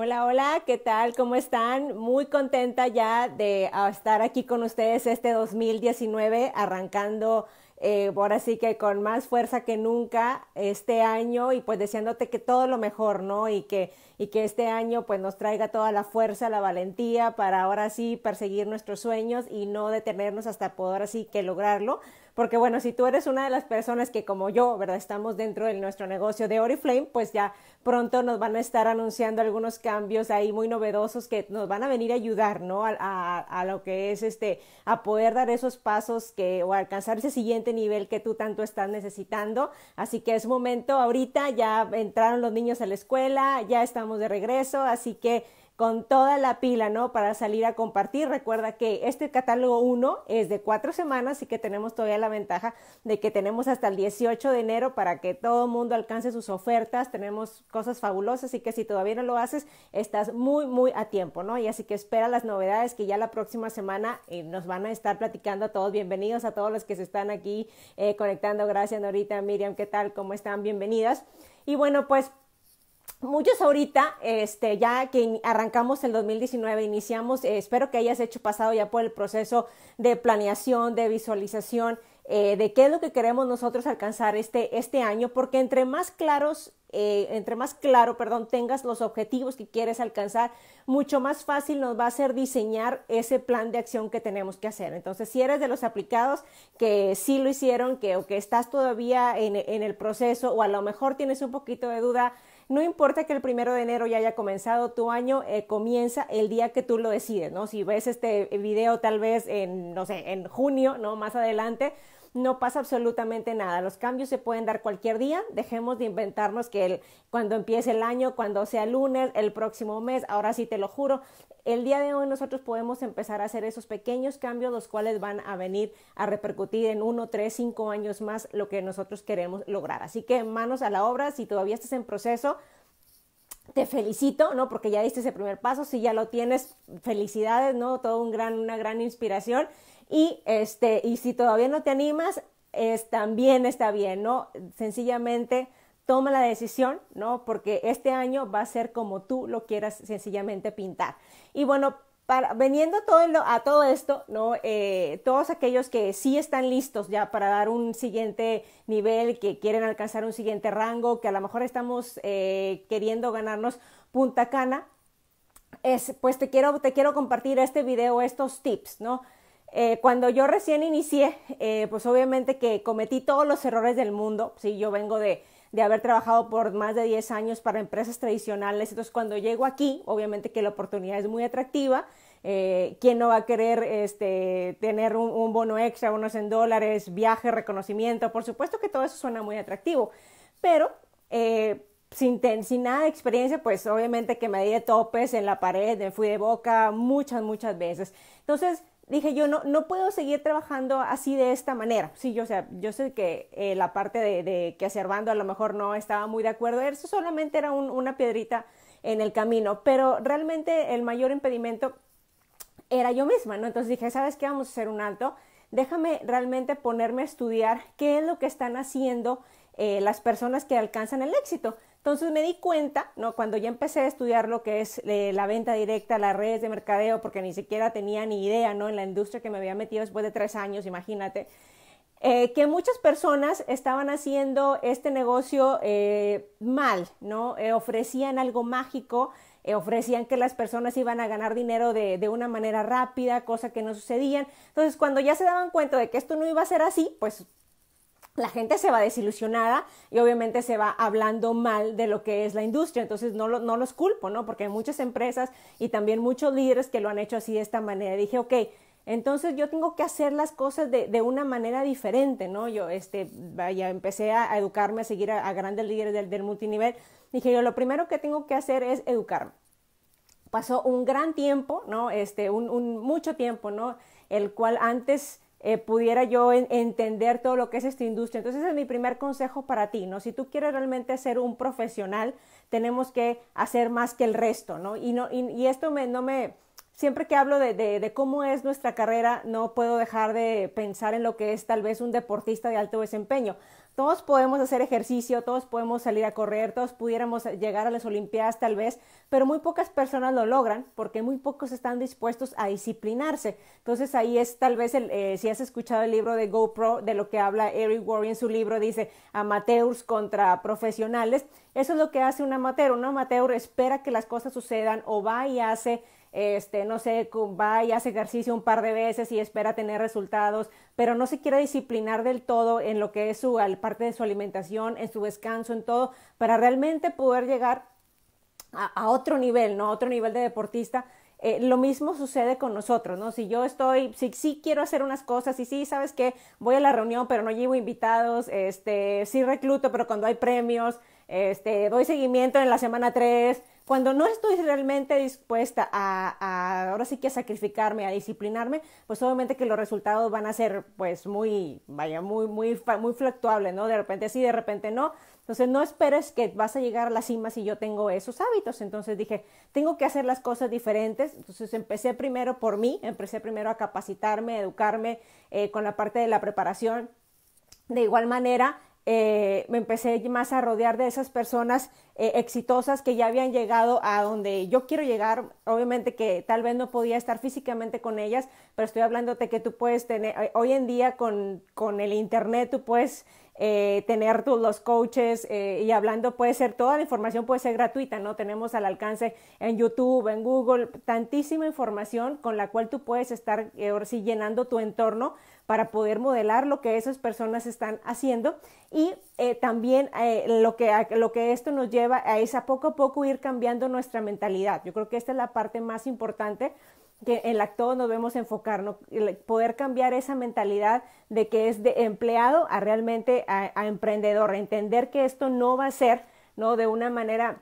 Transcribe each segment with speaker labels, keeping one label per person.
Speaker 1: Hola, hola, ¿qué tal? ¿Cómo están? Muy contenta ya de ah, estar aquí con ustedes este 2019, arrancando eh, ahora sí que con más fuerza que nunca este año y pues deseándote que todo lo mejor, ¿no? Y que, y que este año pues nos traiga toda la fuerza, la valentía para ahora sí perseguir nuestros sueños y no detenernos hasta poder así que lograrlo porque bueno, si tú eres una de las personas que como yo, ¿verdad? Estamos dentro de nuestro negocio de Oriflame, pues ya pronto nos van a estar anunciando algunos cambios ahí muy novedosos que nos van a venir a ayudar, ¿no? A, a, lo que es este, a poder dar esos pasos que, o alcanzar ese siguiente nivel que tú tanto estás necesitando. Así que es momento, ahorita ya entraron los niños a la escuela, ya estamos de regreso, así que con toda la pila, ¿no? Para salir a compartir. Recuerda que este catálogo 1 es de cuatro semanas y que tenemos todavía la ventaja de que tenemos hasta el 18 de enero para que todo el mundo alcance sus ofertas. Tenemos cosas fabulosas así que si todavía no lo haces, estás muy, muy a tiempo, ¿no? Y así que espera las novedades que ya la próxima semana eh, nos van a estar platicando a todos. Bienvenidos a todos los que se están aquí eh, conectando. Gracias, Norita, Miriam, ¿qué tal? ¿Cómo están? Bienvenidas. Y bueno, pues Muchos ahorita, este, ya que arrancamos el 2019, iniciamos, eh, espero que hayas hecho pasado ya por el proceso de planeación, de visualización, eh, de qué es lo que queremos nosotros alcanzar este, este año, porque entre más claros, eh, entre más claro, perdón, tengas los objetivos que quieres alcanzar, mucho más fácil nos va a ser diseñar ese plan de acción que tenemos que hacer. Entonces, si eres de los aplicados que sí lo hicieron, que o que estás todavía en, en el proceso, o a lo mejor tienes un poquito de duda, no importa que el primero de enero ya haya comenzado tu año, eh, comienza el día que tú lo decides, ¿no? Si ves este video tal vez en, no sé, en junio, ¿no? Más adelante, no pasa absolutamente nada. Los cambios se pueden dar cualquier día. Dejemos de inventarnos que el, cuando empiece el año, cuando sea lunes, el próximo mes, ahora sí te lo juro. El día de hoy nosotros podemos empezar a hacer esos pequeños cambios, los cuales van a venir a repercutir en uno, tres, cinco años más lo que nosotros queremos lograr. Así que manos a la obra, si todavía estás en proceso, te felicito, ¿no? Porque ya diste ese primer paso, si ya lo tienes, felicidades, ¿no? Todo un gran, una gran inspiración. Y, este, y si todavía no te animas, también está bien, ¿no? Sencillamente toma la decisión, ¿no? Porque este año va a ser como tú lo quieras sencillamente pintar. Y bueno, veniendo todo a todo esto, eh, todos aquellos que sí están listos ya para dar un siguiente nivel, que quieren alcanzar un siguiente rango, que a lo mejor estamos eh, queriendo ganarnos punta cana, es, pues te quiero, te quiero compartir este video, estos tips, ¿no? Eh, cuando yo recién inicié, pues obviamente que cometí todos los errores del mundo, ¿sí? Yo vengo de de haber trabajado por más de 10 años para empresas tradicionales. Entonces, cuando llego aquí, obviamente que la oportunidad es muy atractiva. Eh, ¿Quién no va a querer este, tener un, bono extra, unos en dólares, viaje, reconocimiento? Por supuesto que todo eso suena muy atractivo, pero eh, sin, ten, sin nada de experiencia, pues obviamente que me di de topes en la pared, me fui de boca muchas, muchas veces. Entonces, dije yo no, no puedo seguir trabajando así de esta manera. Sí, yo, o sea, yo sé que eh, la parte de, de que acervando a lo mejor no estaba muy de acuerdo, eso solamente era una piedrita en el camino, pero realmente el mayor impedimento era yo misma, ¿no? Entonces dije, ¿sabes qué? Vamos a hacer un alto, déjame realmente ponerme a estudiar qué es lo que están haciendo eh, las personas que alcanzan el éxito. Entonces me di cuenta, ¿no? cuando ya empecé a estudiar lo que es eh, la venta directa, las redes de mercadeo, porque ni siquiera tenía ni idea ¿no? en la industria que me había metido después de tres años, imagínate, eh, que muchas personas estaban haciendo este negocio eh, mal, ¿no? ofrecían algo mágico, ofrecían que las personas iban a ganar dinero de, una manera rápida, cosa que no sucedían. Entonces, cuando ya se daban cuenta de que esto no iba a ser así, pues la gente se va desilusionada y obviamente se va hablando mal de lo que es la industria. Entonces no, no los culpo, ¿no? Porque hay muchas empresas y también muchos líderes que lo han hecho así de esta manera. dije, ok, entonces yo tengo que hacer las cosas de, una manera diferente, ¿no? Yo, este, vaya, empecé a, educarme, a seguir a, grandes líderes del, del multinivel. Dije, yo lo primero que tengo que hacer es educarme. Pasó un gran tiempo, ¿no? Este, un mucho tiempo, ¿no? El cual antes eh, pudiera yo entender todo lo que es esta industria. Entonces ese es mi primer consejo para ti, ¿no? Si tú quieres realmente ser un profesional, tenemos que hacer más que el resto, ¿no? Y, no, y, esto me, no me... Siempre que hablo de, cómo es nuestra carrera, no puedo dejar de pensar en lo que es tal vez un deportista de alto desempeño. Todos podemos hacer ejercicio, todos podemos salir a correr, todos pudiéramos llegar a las Olimpiadas tal vez, pero muy pocas personas lo logran porque muy pocos están dispuestos a disciplinarse. Entonces ahí es tal vez, el, eh, si has escuchado el libro de GoPro, de lo que habla Eric Warren en su libro, dice amateurs contra profesionales. Eso es lo que hace un amateur. Un amateur espera que las cosas sucedan o va y hace este, no sé, va y hace ejercicio un par de veces y espera tener resultados, pero no se quiere disciplinar del todo en lo que es su parte de su alimentación, en su descanso, en todo, para realmente poder llegar a, otro nivel, ¿no? A otro nivel de deportista. Eh, lo mismo sucede con nosotros, ¿no? Si yo estoy, si sí quiero hacer unas cosas, y sí, sabes que voy a la reunión, pero no llevo invitados, este, sí recluto, pero cuando hay premios, este, doy seguimiento en la semana tres, cuando no estoy realmente dispuesta a, ahora sí que a sacrificarme, a disciplinarme, pues obviamente que los resultados van a ser pues muy, vaya, muy, muy, muy fluctuables, ¿no? De repente sí, de repente no. Entonces no esperes que vas a llegar a la cima si yo tengo esos hábitos. Entonces dije, tengo que hacer las cosas diferentes. Entonces empecé primero por mí, empecé primero a capacitarme, educarme eh, con la parte de la preparación. De igual manera, eh, me empecé más a rodear de esas personas eh, exitosas que ya habían llegado a donde yo quiero llegar. Obviamente que tal vez no podía estar físicamente con ellas, pero estoy hablándote que tú puedes tener, eh, hoy en día con, el Internet tú puedes tener todos los coaches y hablando puede ser, toda la información puede ser gratuita, ¿no? Tenemos al alcance en YouTube, en Google, tantísima información con la cual tú puedes estar sí llenando tu entorno para poder modelar lo que esas personas están haciendo y eh, también eh, lo, que, lo que esto nos lleva a es a poco a poco ir cambiando nuestra mentalidad. Yo creo que esta es la parte más importante que en la que todos nos vemos enfocar, poder cambiar esa mentalidad de que es de empleado a realmente a, emprendedor, entender que esto no va a ser ¿no? de una manera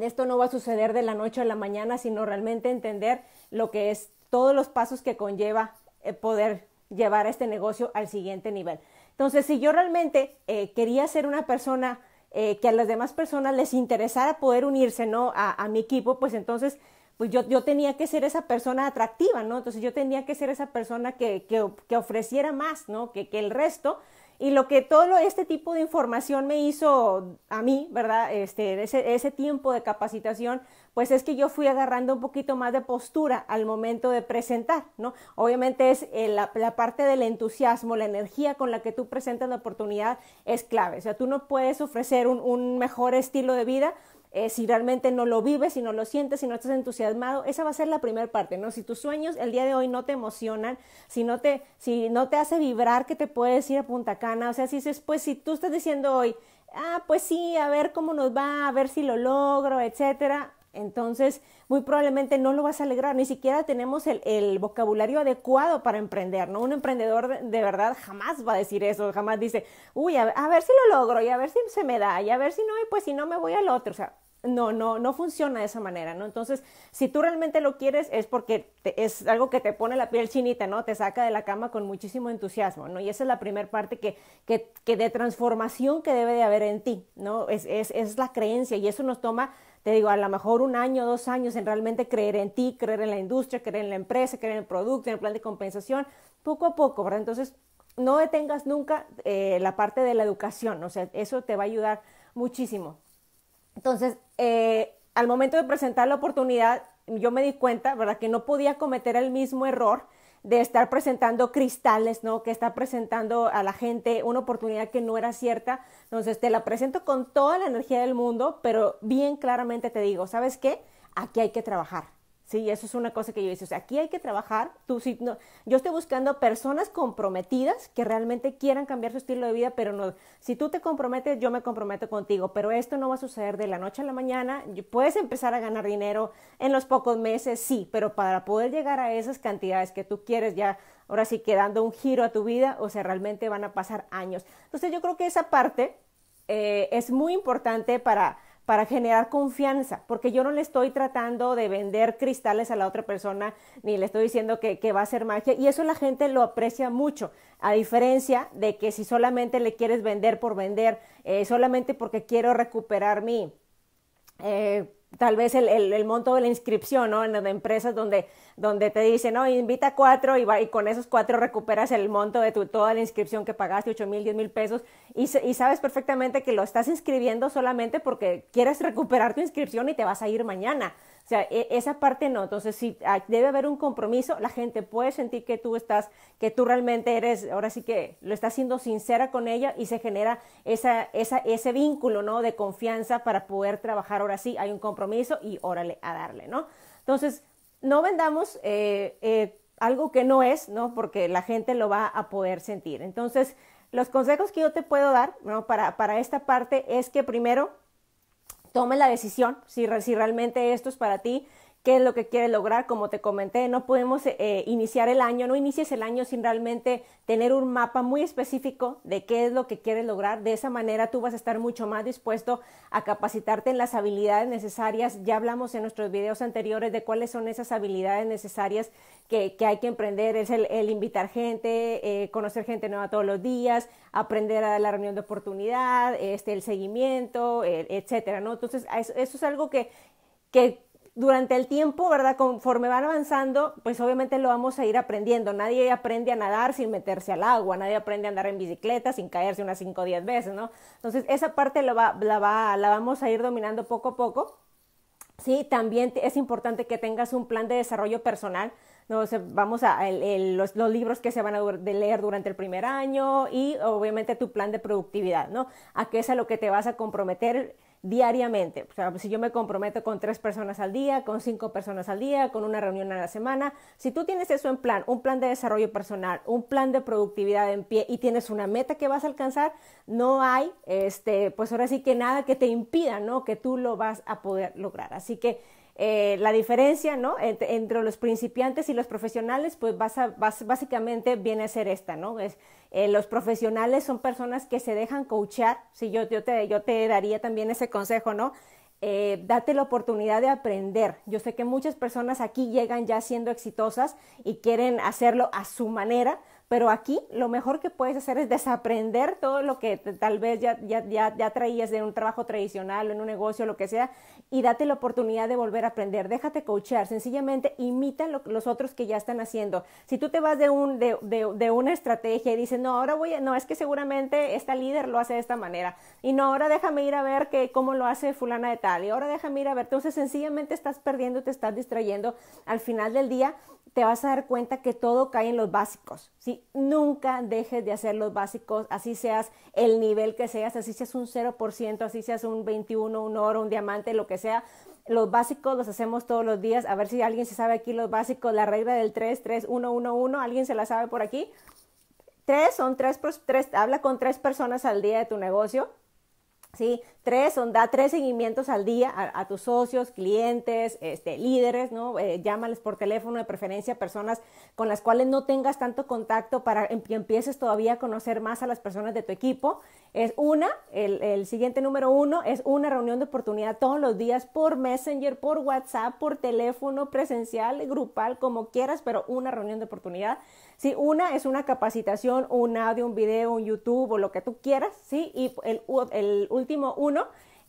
Speaker 1: esto no va a suceder de la noche a la mañana, sino realmente entender lo que es todos los pasos que conlleva eh, poder llevar a este negocio al siguiente nivel. Entonces, si yo realmente eh, quería ser una persona eh, que a las demás personas les interesara poder unirse, ¿no? A, mi equipo, pues entonces, pues yo, yo, tenía que ser esa persona atractiva, ¿no? Entonces yo tenía que ser esa persona que, que, ofreciera más, ¿no? Que, el resto. Y lo que todo este tipo de información me hizo a mí, ¿verdad? Este, ese, ese tiempo de capacitación, pues es que yo fui agarrando un poquito más de postura al momento de presentar, ¿no? Obviamente es eh, la, parte del entusiasmo, la energía con la que tú presentas la oportunidad es clave. O sea, tú no puedes ofrecer un, mejor estilo de vida eh, si realmente no lo vives, si no lo sientes, si no estás entusiasmado, esa va a ser la primera parte, ¿no? Si tus sueños el día de hoy no te emocionan, si no te, si no te hace vibrar que te puedes ir a Punta Cana, o sea, si dices, pues si tú estás diciendo hoy, ah, pues sí, a ver cómo nos va, a ver si lo logro, etcétera, entonces, muy probablemente no lo vas a alegrar, ni siquiera tenemos el, vocabulario adecuado para emprender, ¿no? Un emprendedor de, verdad jamás va a decir eso, jamás dice, uy, a, ver si lo logro, y a ver si se me da, y a ver si no, y pues si no me voy al otro, o sea, no, no, no funciona de esa manera, ¿no? Entonces, si tú realmente lo quieres, es porque es algo que te pone la piel chinita, ¿no? Te saca de la cama con muchísimo entusiasmo, ¿no? Y esa es la primera parte que, que, que de transformación que debe de haber en ti, ¿no? Es, es, es la creencia y eso nos toma te digo, a lo mejor un año, dos años en realmente creer en ti, creer en la industria, creer en la empresa, creer en el producto, en el plan de compensación, poco a poco, ¿verdad? Entonces, no detengas nunca eh, la parte de la educación, o sea, eso te va a ayudar muchísimo. Entonces, eh, al momento de presentar la oportunidad, yo me di cuenta, ¿verdad?, que no podía cometer el mismo error de estar presentando cristales, ¿no? Que está presentando a la gente una oportunidad que no era cierta. Entonces te la presento con toda la energía del mundo, pero bien claramente te digo, ¿sabes qué? Aquí hay que trabajar. Sí, eso es una cosa que yo hice. O sea, aquí hay que trabajar. Tú, no, yo estoy buscando personas comprometidas que realmente quieran cambiar su estilo de vida, pero no. Si tú te comprometes, yo me comprometo contigo. Pero esto no va a suceder de la noche a la mañana. Puedes empezar a ganar dinero en los pocos meses, sí, pero para poder llegar a esas cantidades que tú quieres ya, ahora sí que dando un giro a tu vida, o sea, realmente van a pasar años. Entonces, yo creo que esa parte eh, es muy importante para para generar confianza, porque yo no le estoy tratando de vender cristales a la otra persona, ni le estoy diciendo que, va a ser magia, y eso la gente lo aprecia mucho, a diferencia de que si solamente le quieres vender por vender, eh, solamente porque quiero recuperar mi... Eh, tal vez el, el, monto de la inscripción, ¿no? En las empresas donde, te dicen, no, invita cuatro y, con esos cuatro recuperas el monto de tu, toda la inscripción que pagaste, ocho mil, diez mil pesos, y, y, sabes perfectamente que lo estás inscribiendo solamente porque quieres recuperar tu inscripción y te vas a ir mañana. O sea, e, esa parte no. Entonces, si ah, debe haber un compromiso, la gente puede sentir que tú estás, que tú realmente eres, ahora sí que lo estás siendo sincera con ella y se genera esa, ese vínculo, ¿no? De confianza para poder trabajar. Ahora sí, hay un compromiso y órale a darle, ¿no? Entonces, no vendamos eh, eh, algo que no es, ¿no? Porque la gente lo va a poder sentir. Entonces, los consejos que yo te puedo dar, ¿no? Para, para esta parte es que primero tome la decisión si, si realmente esto es para ti qué es lo que quieres lograr, como te comenté, no podemos eh, iniciar el año, no inicies el año sin realmente tener un mapa muy específico de qué es lo que quieres lograr. De esa manera tú vas a estar mucho más dispuesto a capacitarte en las habilidades necesarias. Ya hablamos en nuestros videos anteriores de cuáles son esas habilidades necesarias que, hay que emprender. Es el, invitar gente, eh, conocer gente nueva todos los días, aprender a dar la reunión de oportunidad, este, el seguimiento, eh, etcétera, ¿no? Entonces, eso, eso es algo que, que durante el tiempo, ¿verdad? Conforme van avanzando, pues obviamente lo vamos a ir aprendiendo. Nadie aprende a nadar sin meterse al agua, nadie aprende a andar en bicicleta sin caerse unas 5 o 10 veces, ¿no? Entonces, esa parte la, va, la vamos a ir dominando poco a poco. Sí, también es importante que tengas un plan de desarrollo personal. ¿no? vamos a los, libros que se van a leer durante el primer año y obviamente tu plan de productividad, ¿no? A qué es a lo que te vas a comprometer diariamente. O sea, si yo me comprometo con tres personas al día, con cinco personas al día, con una reunión a la semana, si tú tienes eso en plan, un plan de desarrollo personal, un plan de productividad en pie y tienes una meta que vas a alcanzar, no hay, este, pues ahora sí que nada que te impida, ¿no? Que tú lo vas a poder lograr. Así que eh, la diferencia ¿no? entre, los principiantes y los profesionales, pues básicamente viene a ser esta, ¿no? Es, eh, los profesionales son personas que se dejan coachar, si yo, te, te daría también ese consejo, ¿no? Eh, date la oportunidad de aprender. Yo sé que muchas personas aquí llegan ya siendo exitosas y quieren hacerlo a su manera, pero aquí lo mejor que puedes hacer es desaprender todo lo que tal vez ya, ya, traías de un trabajo tradicional o en un negocio, lo que sea, y date la oportunidad de volver a aprender. Déjate coachear, sencillamente imita los otros que ya están haciendo. Si tú te vas de, un, de, una estrategia y dices, no, ahora voy, a, no, es que seguramente esta líder lo hace de esta manera, y no, ahora déjame ir a ver cómo lo hace fulana de tal, y ahora déjame ir a ver. Entonces, sencillamente estás perdiendo, te estás distrayendo. Al final del día, te vas a dar cuenta que todo cae en los básicos, ¿sí? nunca dejes de hacer los básicos, así seas el nivel que seas, así seas un 0%, así seas un 21, un oro, un diamante, lo que sea. Los básicos los hacemos todos los días. A ver si alguien se sabe aquí los básicos, la regla del 3, 3, 1, 1, 1. ¿Alguien se la sabe por aquí? Tres, son tres, habla con tres personas al día de tu negocio. ¿sí? Tres, son, da tres seguimientos al día a, tus socios, clientes, este, líderes, ¿no? Eh, llámales por teléfono, de preferencia personas con las cuales no tengas tanto contacto para em, que empieces todavía a conocer más a las personas de tu equipo. Es una, el, el siguiente número uno, es una reunión de oportunidad todos los días por Messenger, por WhatsApp, por teléfono, presencial, grupal, como quieras, pero una reunión de oportunidad. Sí, una es una capacitación, un audio, un video, un YouTube o lo que tú quieras, ¿sí? Y el, el último, uno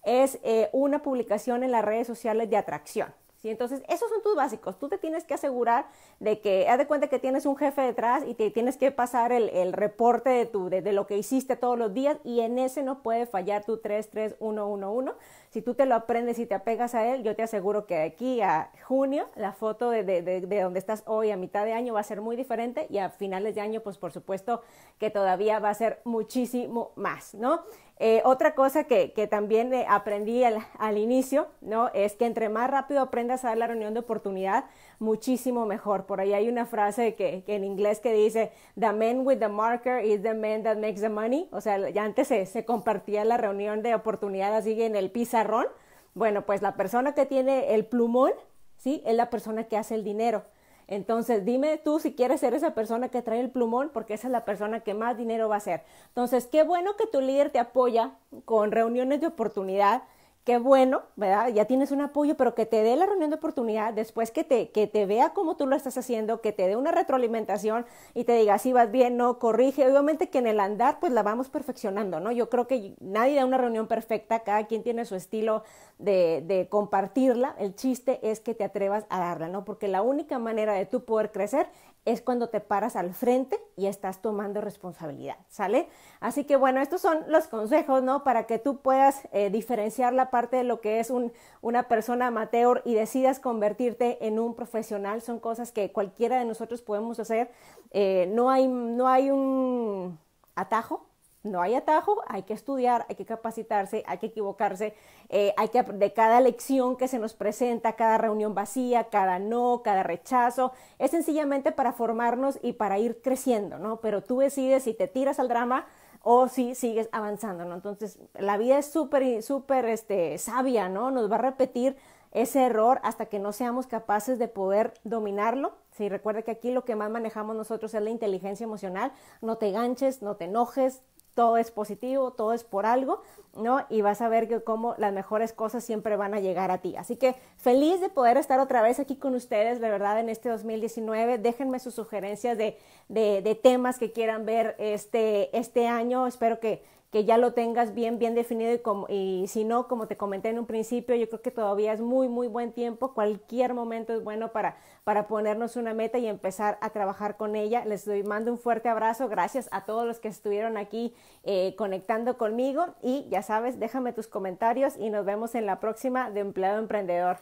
Speaker 1: es eh, una publicación en las redes sociales de atracción. ¿sí? Entonces, esos son tus básicos. Tú te tienes que asegurar de que, haz de cuenta que tienes un jefe detrás y te tienes que pasar el, reporte de, tu, de, de, lo que hiciste todos los días y en ese no puede fallar tu 33111 si tú te lo aprendes y te apegas a él, yo te aseguro que de aquí a junio la foto de, de, donde estás hoy a mitad de año va a ser muy diferente y a finales de año, pues por supuesto que todavía va a ser muchísimo más, ¿no? Eh, otra cosa que, también eh, aprendí al, inicio, ¿no? Es que entre más rápido aprendas a dar la reunión de oportunidad, muchísimo mejor. Por ahí hay una frase que, en inglés que dice, the man with the marker is the man that makes the money. O sea, ya antes se, compartía la reunión de oportunidad así en el pizarrón. Bueno, pues la persona que tiene el plumón, ¿sí? Es la persona que hace el dinero. Entonces, dime tú si quieres ser esa persona que trae el plumón, porque esa es la persona que más dinero va a hacer. Entonces, qué bueno que tu líder te apoya con reuniones de oportunidad, qué bueno, ¿verdad? Ya tienes un apoyo, pero que te dé la reunión de oportunidad, después que te, que te vea cómo tú lo estás haciendo, que te dé una retroalimentación y te diga si vas bien, no, corrige. Obviamente que en el andar pues la vamos perfeccionando, ¿no? Yo creo que nadie da una reunión perfecta, cada quien tiene su estilo de, compartirla. El chiste es que te atrevas a darla, ¿no? Porque la única manera de tú poder crecer es cuando te paras al frente y estás tomando responsabilidad, ¿sale? Así que bueno, estos son los consejos, ¿no? Para que tú puedas eh, diferenciar la parte de lo que es una persona amateur y decidas convertirte en un profesional, son cosas que cualquiera de nosotros podemos hacer. Eh, no, hay, no hay un atajo, no hay atajo, hay que estudiar, hay que capacitarse, hay que equivocarse, eh, hay que de cada lección que se nos presenta, cada reunión vacía, cada no, cada rechazo, es sencillamente para formarnos y para ir creciendo, ¿no? Pero tú decides si te tiras al drama o si sigues avanzando, ¿no? Entonces, la vida es súper, súper este, sabia, ¿no? Nos va a repetir ese error hasta que no seamos capaces de poder dominarlo. Si sí, recuerda que aquí lo que más manejamos nosotros es la inteligencia emocional. No te ganches, no te enojes, todo es positivo, todo es por algo, ¿no? Y vas a ver que cómo las mejores cosas siempre van a llegar a ti. Así que feliz de poder estar otra vez aquí con ustedes, de verdad, en este 2019. Déjenme sus sugerencias de, de temas que quieran ver este, este año. Espero que, que ya lo tengas bien, bien definido y, si no, como te comenté en un principio, yo creo que todavía es muy, muy buen tiempo, cualquier momento es bueno para, para ponernos una meta y empezar a trabajar con ella. Les doy, mando un fuerte abrazo, gracias a todos los que estuvieron aquí eh, conectando conmigo y ya sabes, déjame tus comentarios y nos vemos en la próxima de Empleado Emprendedor.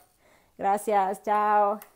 Speaker 1: Gracias, chao.